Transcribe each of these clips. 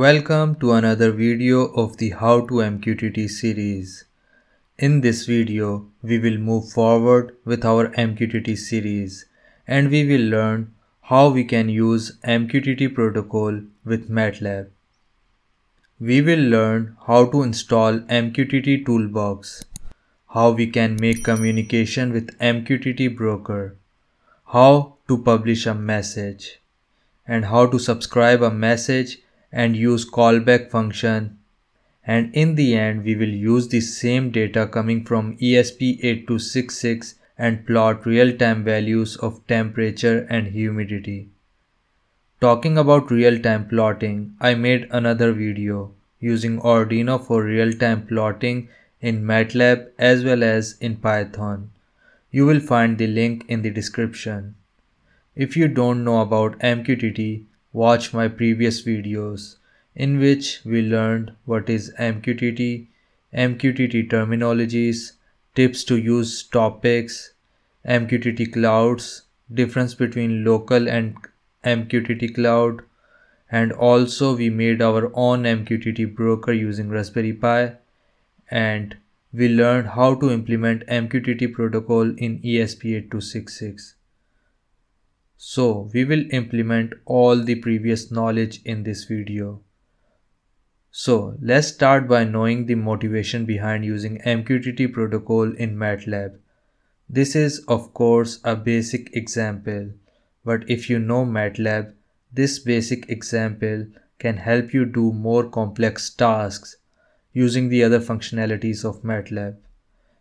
Welcome to another video of the How to MQTT series. In this video, we will move forward with our MQTT series and we will learn how we can use MQTT protocol with MATLAB. We will learn how to install MQTT Toolbox, how we can make communication with MQTT broker, how to publish a message, and how to subscribe a message and use callback function and in the end we will use the same data coming from ESP8266 and plot real-time values of temperature and humidity. Talking about real-time plotting, I made another video using Arduino for real-time plotting in MATLAB as well as in Python. You will find the link in the description. If you don't know about MQTT, watch my previous videos in which we learned what is MQTT, MQTT terminologies, tips to use topics, MQTT clouds, difference between local and MQTT cloud, and also we made our own MQTT broker using Raspberry Pi and we learned how to implement MQTT protocol in ESP8266. So we will implement all the previous knowledge in this video. So let's start by knowing the motivation behind using MQTT protocol in MATLAB. This is of course a basic example, but if you know MATLAB, this basic example can help you do more complex tasks using the other functionalities of MATLAB.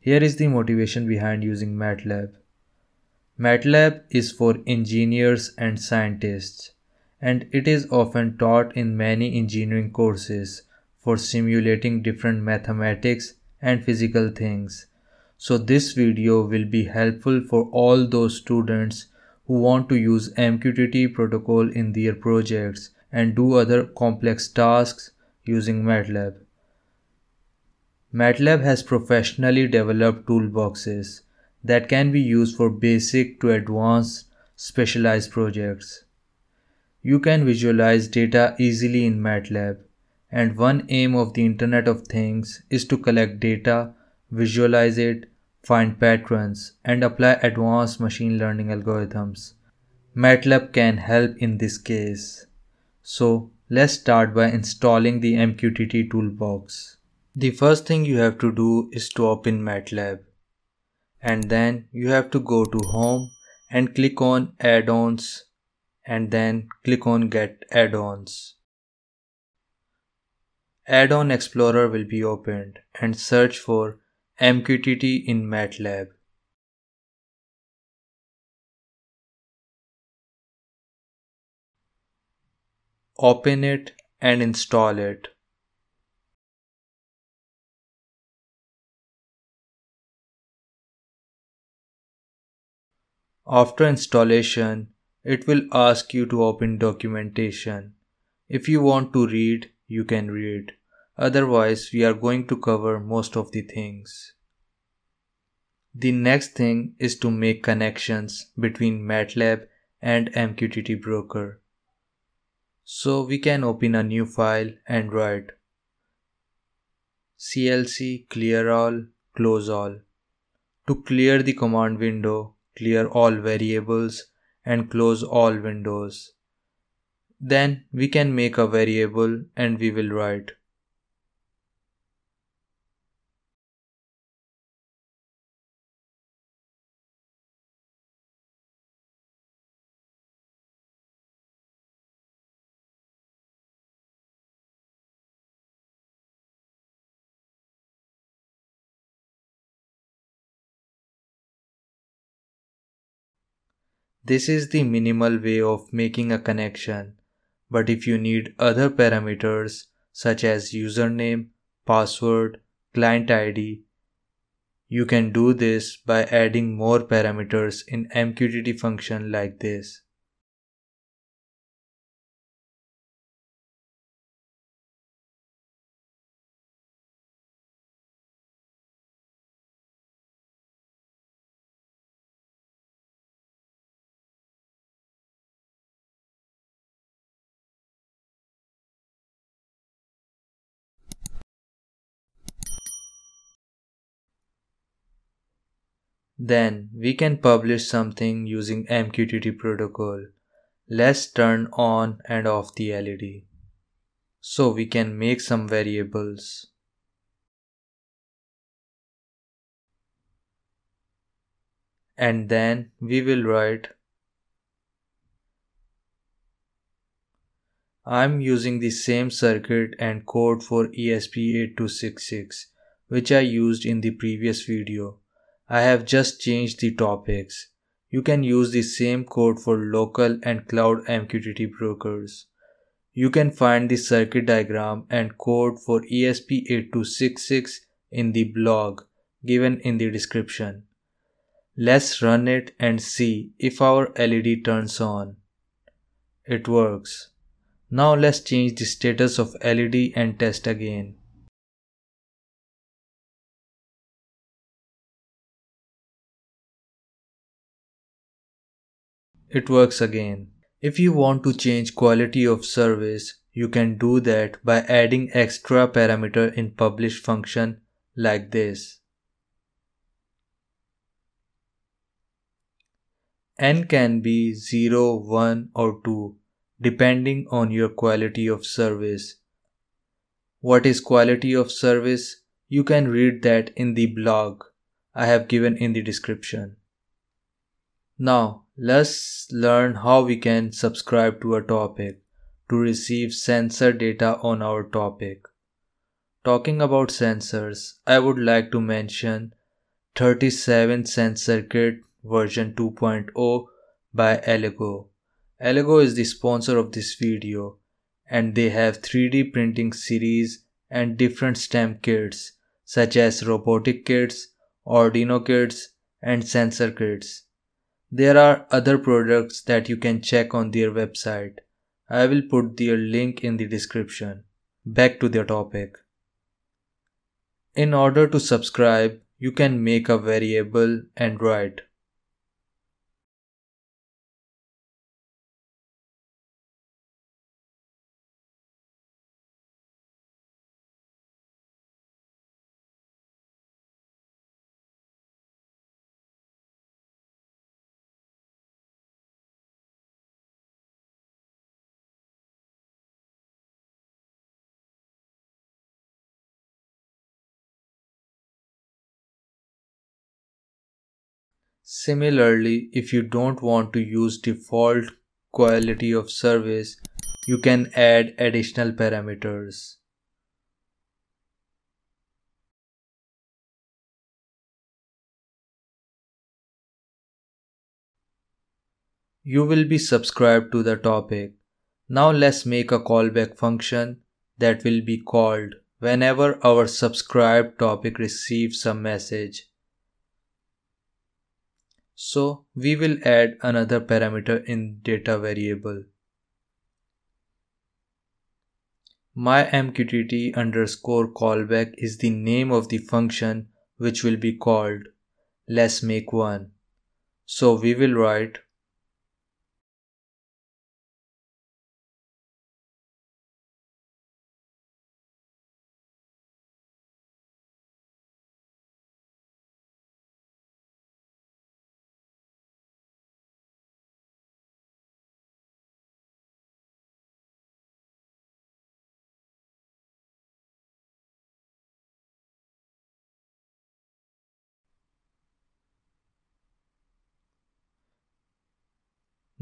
Here is the motivation behind using MATLAB. MATLAB is for engineers and scientists, and it is often taught in many engineering courses for simulating different mathematics and physical things. So this video will be helpful for all those students who want to use MQTT protocol in their projects and do other complex tasks using MATLAB. MATLAB has professionally developed toolboxes that can be used for basic to advanced specialized projects. You can visualize data easily in MATLAB and one aim of the Internet of Things is to collect data, visualize it, find patterns and apply advanced machine learning algorithms. MATLAB can help in this case. So let's start by installing the MQTT toolbox. The first thing you have to do is to open MATLAB and then you have to go to home and click on add-ons and then click on get add-ons. Add-on Explorer will be opened and search for MQTT in MATLAB. Open it and install it. After installation, it will ask you to open documentation. If you want to read, you can read. Otherwise, we are going to cover most of the things. The next thing is to make connections between MATLAB and MQTT broker. So we can open a new file and write clc clear all close all. To clear the command window, clear all variables and close all windows. Then we can make a variable and we will write This is the minimal way of making a connection, but if you need other parameters such as username, password, client ID, you can do this by adding more parameters in MQTT function like this. Then we can publish something using MQTT protocol. Let's turn on and off the LED. So we can make some variables. And then we will write I'm using the same circuit and code for ESP8266 which I used in the previous video. I have just changed the topics. You can use the same code for local and cloud MQTT brokers. You can find the circuit diagram and code for ESP8266 in the blog given in the description. Let's run it and see if our LED turns on. It works. Now let's change the status of LED and test again. it works again. If you want to change quality of service, you can do that by adding extra parameter in publish function like this. n can be 0, 1 or 2 depending on your quality of service. What is quality of service? You can read that in the blog I have given in the description. Now, let's learn how we can subscribe to a topic to receive sensor data on our topic. Talking about sensors, I would like to mention 37 Sensor Kit version 2.0 by Allego. Allego is the sponsor of this video and they have 3D printing series and different STEM kits such as robotic kits, Arduino kits and sensor kits. There are other products that you can check on their website. I will put their link in the description. Back to the topic. In order to subscribe, you can make a variable and write Similarly, if you don't want to use default quality of service, you can add additional parameters. You will be subscribed to the topic. Now let's make a callback function that will be called whenever our subscribed topic receives a message. So we will add another parameter in data variable. MQTT underscore callback is the name of the function which will be called. Let's make one. So we will write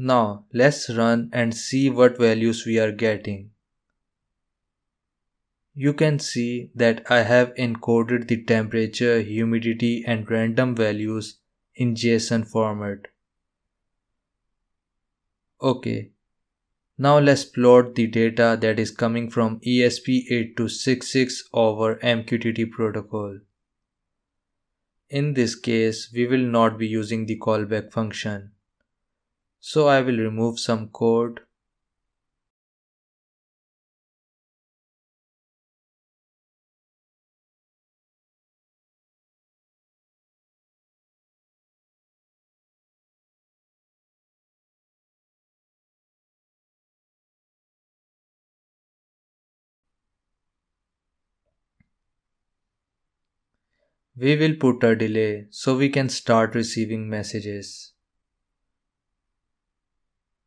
Now let's run and see what values we are getting. You can see that I have encoded the temperature, humidity and random values in JSON format. Okay, now let's plot the data that is coming from ESP8266 over MQTT protocol. In this case, we will not be using the callback function. So I will remove some code. We will put a delay so we can start receiving messages.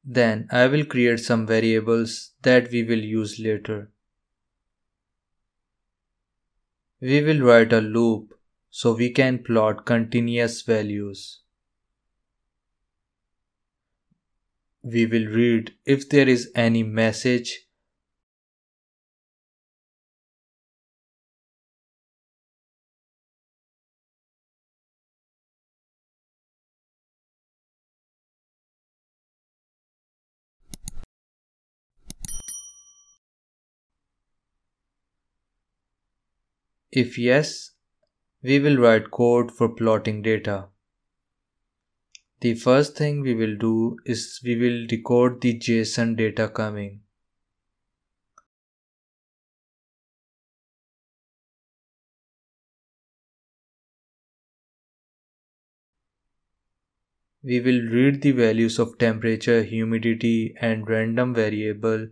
Then I will create some variables that we will use later. We will write a loop so we can plot continuous values. We will read if there is any message If yes, we will write code for plotting data. The first thing we will do is we will decode the JSON data coming. we will read the values of temperature, humidity and random variable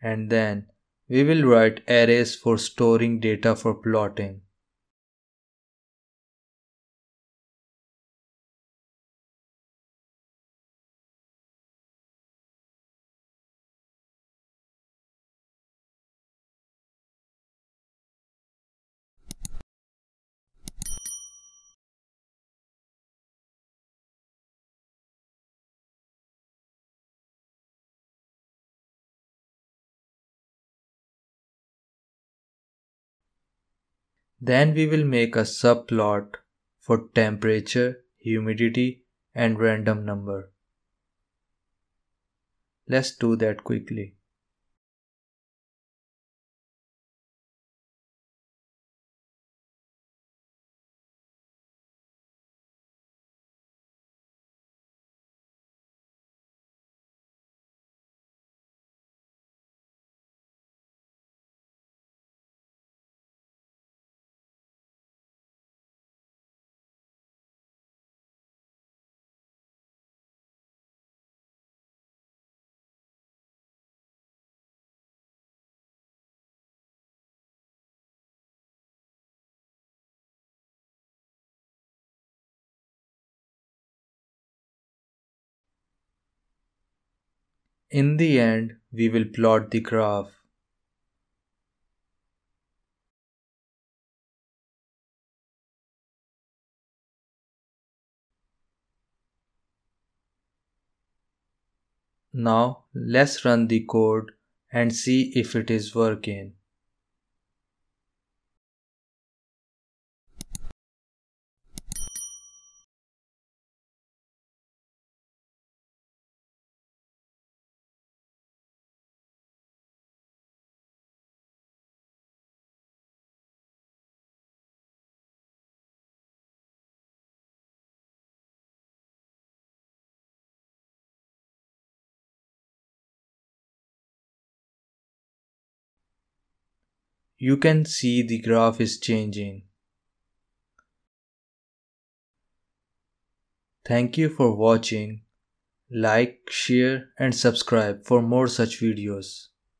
and then we will write arrays for storing data for plotting. Then we will make a subplot for temperature, humidity and random number. Let's do that quickly. In the end, we will plot the graph. Now let's run the code and see if it is working. you can see the graph is changing. Thank you for watching. Like, share and subscribe for more such videos.